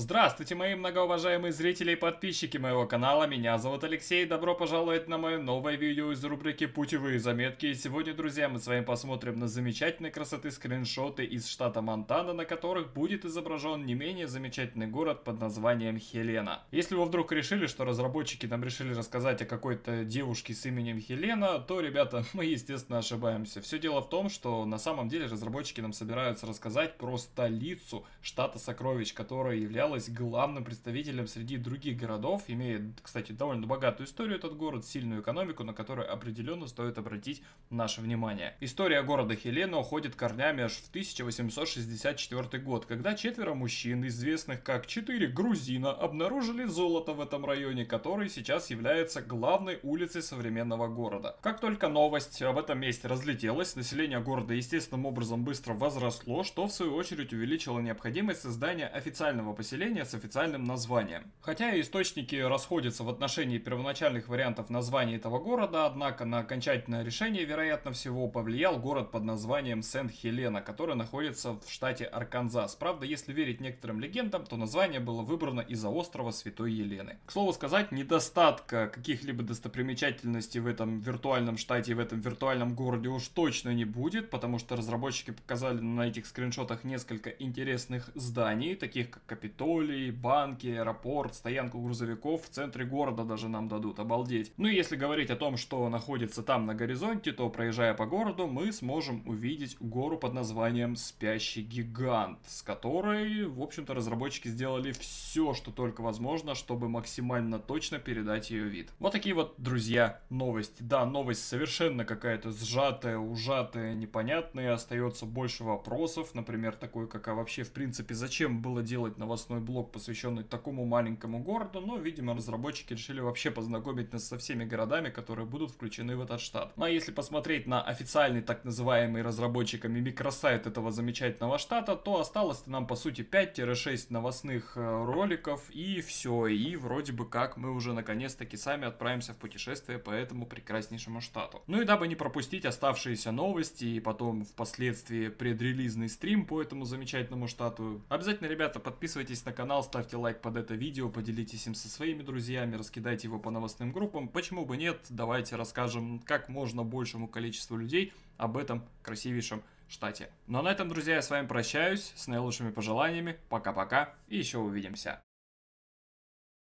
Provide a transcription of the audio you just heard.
Здравствуйте, мои многоуважаемые зрители и подписчики моего канала, меня зовут Алексей, добро пожаловать на мое новое видео из рубрики «Путевые заметки». И сегодня, друзья, мы с вами посмотрим на замечательные красоты скриншоты из штата Монтана, на которых будет изображен не менее замечательный город под названием Хелена. Если вы вдруг решили, что разработчики нам решили рассказать о какой-то девушке с именем Хелена, то, ребята, мы, естественно, ошибаемся. Все дело в том, что на самом деле разработчики нам собираются рассказать про столицу штата Сокровищ, которая являлась являлась главным представителем среди других городов, имеет, кстати, довольно богатую историю этот город, сильную экономику, на которую определенно стоит обратить наше внимание. История города Хелена уходит корнями аж в 1864 год, когда четверо мужчин, известных как четыре грузина, обнаружили золото в этом районе, который сейчас является главной улицей современного города. Как только новость об этом месте разлетелась, население города естественным образом быстро возросло, что в свою очередь увеличило необходимость создания официального поселения населения с официальным названием. Хотя источники расходятся в отношении первоначальных вариантов названия этого города, однако на окончательное решение, вероятно всего, повлиял город под названием Сент-Хелена, который находится в штате Арканзас. Правда, если верить некоторым легендам, то название было выбрано из-за острова Святой Елены. К слову сказать, недостатка каких-либо достопримечательностей в этом виртуальном штате и в этом виртуальном городе уж точно не будет, потому что разработчики показали на этих скриншотах несколько интересных зданий, таких как капитал Капитолий, банки, аэропорт, стоянку грузовиков в центре города даже нам дадут, обалдеть. Ну и если говорить о том, что находится там на горизонте, то проезжая по городу, мы сможем увидеть гору под названием Спящий Гигант, с которой, в общем-то, разработчики сделали все, что только возможно, чтобы максимально точно передать ее вид. Вот такие вот, друзья, новости. Да, новость совершенно какая-то сжатая, ужатая, непонятная, остается больше вопросов, например, такой, как а вообще, в принципе, зачем было делать новостную новостной блок, посвященный такому маленькому городу, но, видимо, разработчики решили вообще познакомить нас со всеми городами, которые будут включены в этот штат. Ну а если посмотреть на официальный так называемый разработчиками микросайт этого замечательного штата, то осталось нам по сути 5-6 новостных э, роликов и все. И вроде бы как мы уже наконец-таки сами отправимся в путешествие по этому прекраснейшему штату. Ну и дабы не пропустить оставшиеся новости и потом впоследствии предрелизный стрим по этому замечательному штату, обязательно, ребята, подписывайтесь подписывайтесь на канал, ставьте лайк под это видео, поделитесь им со своими друзьями, раскидайте его по новостным группам. Почему бы нет, давайте расскажем как можно большему количеству людей об этом красивейшем штате. Ну а на этом, друзья, я с вами прощаюсь, с наилучшими пожеланиями, пока-пока и еще увидимся.